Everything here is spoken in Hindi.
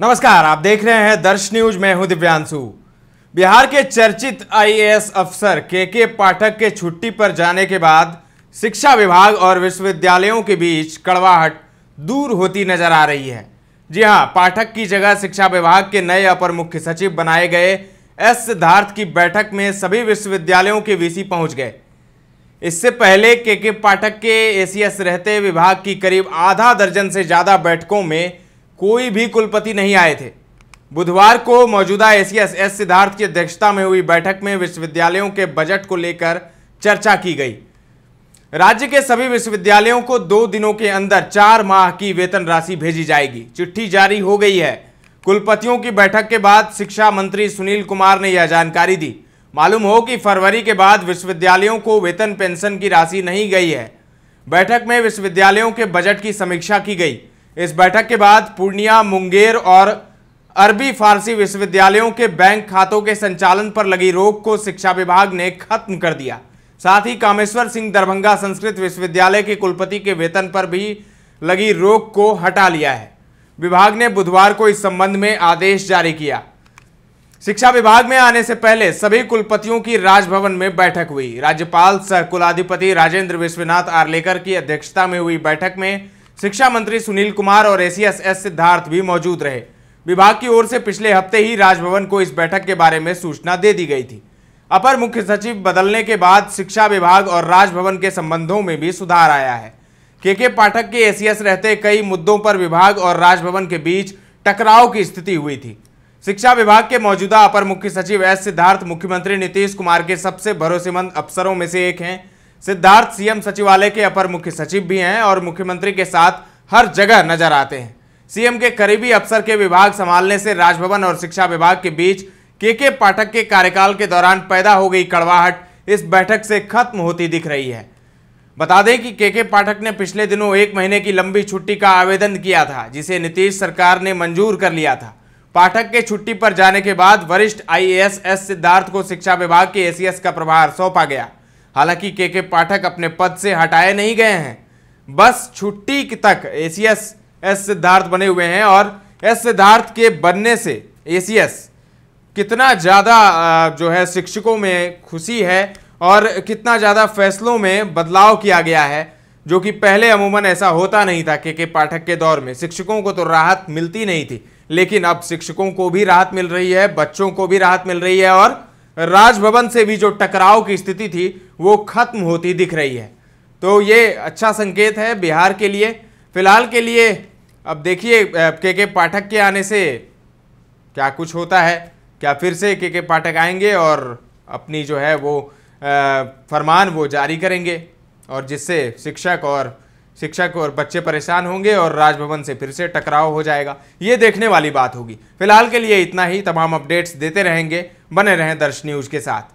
नमस्कार आप देख रहे हैं दर्श न्यूज मैं हूं दिव्यांशु बिहार के चर्चित आईएएस अफसर के के पाठक के छुट्टी पर जाने के बाद शिक्षा विभाग और विश्वविद्यालयों के बीच कड़वाहट दूर होती नजर आ रही है जी हां पाठक की जगह शिक्षा विभाग के नए अपर मुख्य सचिव बनाए गए एस सिद्धार्थ की बैठक में सभी विश्वविद्यालयों के वी पहुंच गए इससे पहले के के पाठक के ए रहते विभाग की करीब आधा दर्जन से ज़्यादा बैठकों में कोई भी कुलपति नहीं आए थे बुधवार को मौजूदा ए एस सिद्धार्थ की अध्यक्षता में हुई बैठक में विश्वविद्यालयों के बजट को लेकर चर्चा की गई राज्य के सभी विश्वविद्यालयों को दो दिनों के अंदर चार माह की वेतन राशि भेजी जाएगी चिट्ठी जारी हो गई है कुलपतियों की बैठक के बाद शिक्षा मंत्री सुनील कुमार ने यह जानकारी दी मालूम हो कि फरवरी के बाद विश्वविद्यालयों को वेतन पेंशन की राशि नहीं गई है बैठक में विश्वविद्यालयों के बजट की समीक्षा की गई इस बैठक के बाद पूर्णिया मुंगेर और अरबी फारसी विश्वविद्यालयों के बैंक खातों के संचालन पर लगी रोक को शिक्षा विभाग ने खत्म कर दिया साथ ही कामेश्वर सिंह दरभंगा संस्कृत विश्वविद्यालय के कुलपति के वेतन पर भी लगी रोक को हटा लिया है विभाग ने बुधवार को इस संबंध में आदेश जारी किया शिक्षा विभाग में आने से पहले सभी कुलपतियों की राजभवन में बैठक हुई राज्यपाल सह कुलाधिपति राजेंद्र विश्वनाथ आर्लेकर की अध्यक्षता में हुई बैठक में शिक्षा मंत्री सुनील कुमार और एसीएस एस सिद्धार्थ भी मौजूद रहे विभाग की ओर से पिछले हफ्ते ही राजभवन को इस बैठक के बारे में सूचना दे दी गई थी अपर मुख्य सचिव बदलने के बाद शिक्षा विभाग और राजभवन के संबंधों में भी सुधार आया है के के पाठक के एसीएस रहते कई मुद्दों पर विभाग और राजभवन के बीच टकराव की स्थिति हुई थी शिक्षा विभाग के मौजूदा अपर मुख्य सचिव एस सिद्धार्थ मुख्यमंत्री नीतीश कुमार के सबसे भरोसेमंद अफसरों में से एक हैं सिद्धार्थ सीएम सचिवालय के अपर मुख्य सचिव भी हैं और मुख्यमंत्री के साथ हर जगह नजर आते हैं सीएम के करीबी अफसर के विभाग संभालने से राजभवन और शिक्षा विभाग के बीच के के पाठक के कार्यकाल के दौरान पैदा हो गई कड़वाहट इस बैठक से खत्म होती दिख रही है बता दें कि के के पाठक ने पिछले दिनों एक महीने की लंबी छुट्टी का आवेदन किया था जिसे नीतीश सरकार ने मंजूर कर लिया था पाठक के छुट्टी पर जाने के बाद वरिष्ठ आईएएस एस सिद्धार्थ को शिक्षा विभाग के एसीएस का प्रभार सौंपा गया हालांकि के के पाठक अपने पद से हटाए नहीं गए हैं बस छुट्टी तक A C S S Siddharth बने हुए हैं और एस सिद्धार्थ के बनने से ए सी एस कितना ज़्यादा जो है शिक्षकों में खुशी है और कितना ज़्यादा फैसलों में बदलाव किया गया है जो कि पहले अमूमन ऐसा होता नहीं था के के पाठक के दौर में शिक्षकों को तो राहत मिलती नहीं थी लेकिन अब शिक्षकों को भी राहत मिल रही है बच्चों को भी राहत मिल रही है और राजभवन से भी जो टकराव की स्थिति थी वो ख़त्म होती दिख रही है तो ये अच्छा संकेत है बिहार के लिए फिलहाल के लिए अब देखिए के के पाठक के आने से क्या कुछ होता है क्या फिर से के के पाठक आएंगे और अपनी जो है वो फरमान वो जारी करेंगे और जिससे शिक्षक और शिक्षक और बच्चे परेशान होंगे और राजभवन से फिर से टकराव हो जाएगा ये देखने वाली बात होगी फिलहाल के लिए इतना ही तमाम अपडेट्स देते रहेंगे बने रहें दर्श न्यूज़ के साथ